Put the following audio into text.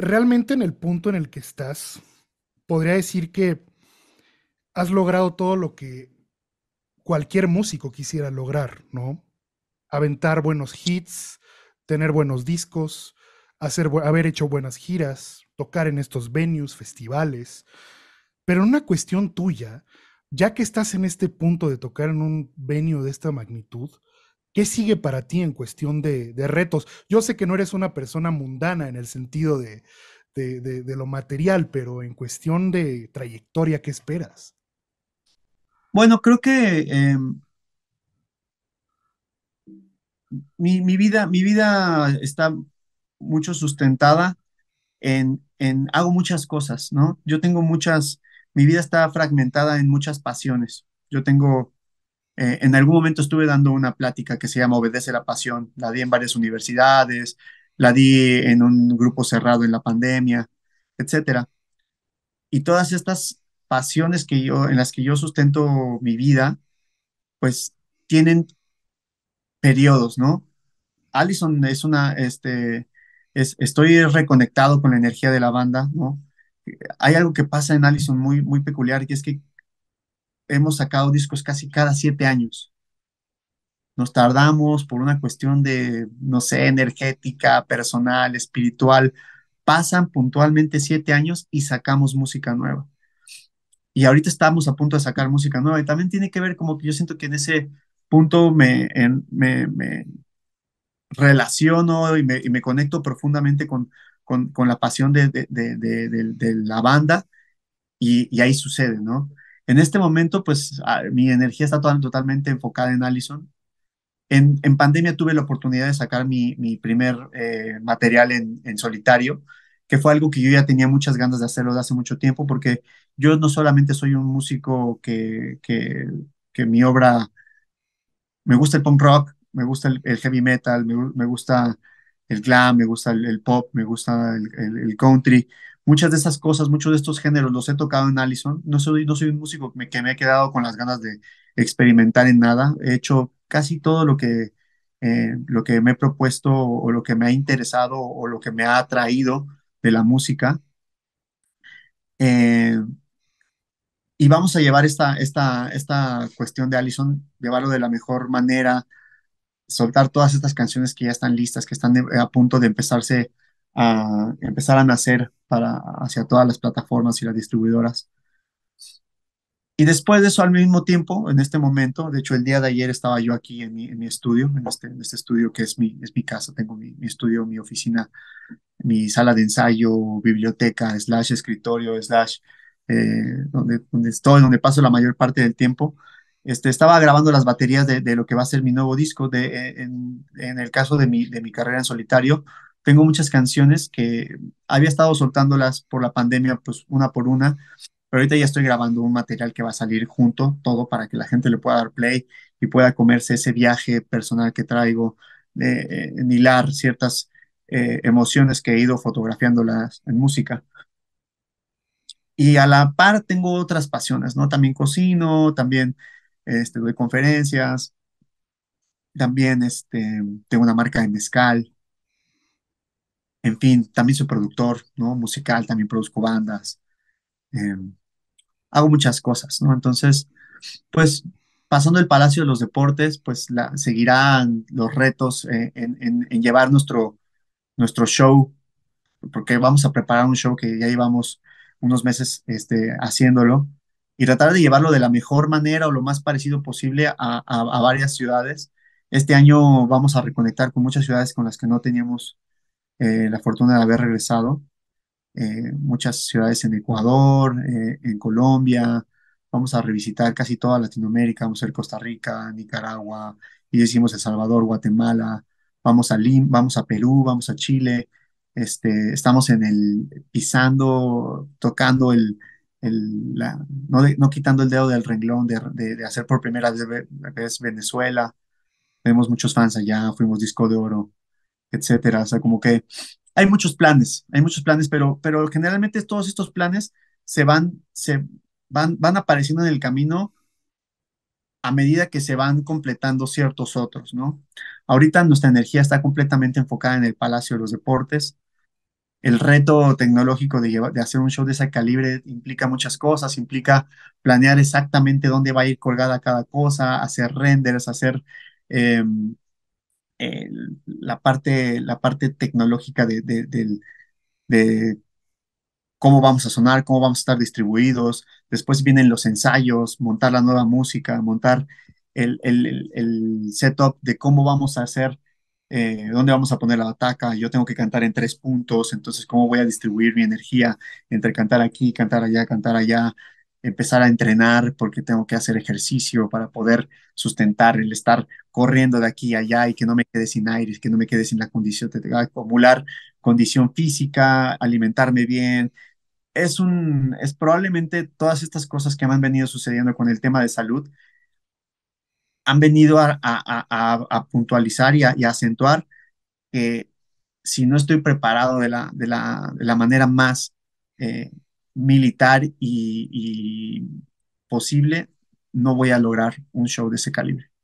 realmente en el punto en el que estás, podría decir que has logrado todo lo que cualquier músico quisiera lograr, ¿no? Aventar buenos hits, tener buenos discos, hacer, haber hecho buenas giras, tocar en estos venues, festivales. Pero una cuestión tuya, ya que estás en este punto de tocar en un venue de esta magnitud, ¿Qué sigue para ti en cuestión de, retos? Yo sé que no eres una persona mundana en el sentido de, lo material, pero en cuestión de trayectoria, ¿qué esperas? Bueno, creo que em, mi, vida, mi vida está mucho sustentada en, en, hago muchas cosas, ¿no? Yo tengo muchas, mi vida está fragmentada en muchas pasiones. Yo tengo eh, en algún momento estuve dando una plática que se llama Obedece la Pasión, la di en varias universidades, la di en un grupo cerrado en la pandemia, etc. Y todas estas pasiones que yo, en las que yo sustento mi vida, pues tienen periodos, ¿no? Allison es una, este, es, estoy reconectado con la energía de la banda, ¿no? Hay algo que pasa en Allison muy, muy peculiar, que es que hemos sacado discos casi cada siete años. Nos tardamos por una cuestión de, no sé, energética, personal, espiritual. Pasan puntualmente siete años y sacamos música nueva. Y ahorita estamos a punto de sacar música nueva. Y también tiene que ver como que yo siento que en ese punto me, me, me relaciono y me, y me, conecto profundamente con, con, con la pasión de, de, de, la banda y, y, ahí sucede, ¿no? En este momento, pues ah, mi energía está totalmente enfocada en Allison. En, en, pandemia tuve la oportunidad de sacar mi, mi primer eh, material en, solitario, que fue algo que yo ya tenía muchas ganas de hacerlo de hace mucho tiempo, porque yo no solamente soy un músico que, que, que mi obra, me gusta el punk rock, me gusta el, heavy metal, me, gusta el glam, me gusta el, pop, me gusta el, country, muchas de esas cosas, muchos de estos géneros los he tocado en Allison. No soy, no soy un músico que me, he quedado con las ganas de experimentar en nada. He hecho casi todo lo que, eh, lo que me he propuesto o lo que me ha interesado o lo que me ha atraído de la música. Eh, y vamos a llevar esta, esta, esta cuestión de Allison, llevarlo de la mejor manera, soltar todas estas canciones que ya están listas, que están a punto de empezarse Ah, a empezar a nacer para, hacia todas las plataformas y las distribuidoras. Y después de eso, al mismo tiempo, en este momento, de hecho el día de ayer estaba yo aquí en mi, estudio, en este, en este, estudio que es mi, es mi casa, tengo mi, estudio, mi oficina, mi sala de ensayo, biblioteca, escritorio, slash, eh, donde, donde estoy, donde paso la mayor parte del tiempo. Este, estaba grabando las baterías de, lo que va a ser mi nuevo disco, de, en, en el caso de mi, de mi carrera en solitario, tengo muchas canciones que había estado soltándolas por la pandemia, pues una por una, pero ahorita ya estoy grabando un material que va a salir junto, todo para que la gente le pueda dar play y pueda comerse ese viaje personal que traigo, de eh, hilar ciertas eh, emociones que he ido fotografiándolas en música. Y a la par tengo otras pasiones, ¿no? También cocino, también este, doy conferencias, también este, tengo una marca de mezcal, en fin, también soy productor, ¿no? Musical, también produzco bandas. Em, hago muchas cosas, ¿no? Entonces, pues pasando el Palacio de los Deportes, pues seguirán los retos eh, en, llevar nuestro, nuestro show, porque vamos a preparar un show que ya llevamos unos meses este, haciéndolo, y tratar de llevarlo de la mejor manera o lo más parecido posible a varias ciudades. Este año vamos a reconectar con muchas ciudades con las que no teníamos eh, la fortuna de haber regresado. Eh, muchas ciudades en Ecuador, eh, en Colombia, vamos a revisitar casi toda Latinoamérica, vamos a ir a Costa Rica, Nicaragua, y decimos El Salvador, Guatemala, vamos a Lima vamos a Perú, vamos a Chile, este, estamos en el, pisando, tocando el, no, quitando el dedo del renglón de, de hacer por primera vez Venezuela, tenemos muchos fans allá, fuimos disco de oro etcétera. O sea, como que hay muchos planes, hay muchos planes, pero, pero generalmente todos estos planes se van, se van, van apareciendo en el camino a medida que se van completando ciertos otros, ¿no? Ahorita nuestra energía está completamente enfocada en el Palacio de los Deportes. El reto tecnológico de, hacer un show de ese calibre implica muchas cosas, implica planear exactamente dónde va a ir colgada cada cosa, hacer renders, hacer em, eh, la, parte, la parte tecnológica de, de, cómo vamos a sonar, cómo vamos a estar distribuidos. Después vienen los ensayos, montar la nueva música, montar el, el, el setup de cómo vamos a hacer. Eh, dónde vamos a poner la bataca, yo tengo que cantar en tres puntos, entonces cómo voy a distribuir mi energía entre cantar aquí, cantar allá, cantar allá, empezar a entrenar porque tengo que hacer ejercicio para poder sustentar el estar corriendo de aquí a allá y que no me quede sin aire, que no me quede sin la condición, de acumular condición física, alimentarme bien. Es un, es probablemente todas estas cosas que me han venido sucediendo con el tema de salud han venido a, a, puntualizar y, a, acentuar que si no estoy preparado de la, de la, la manera más eh, militar y, posible, no voy a lograr un show de ese calibre.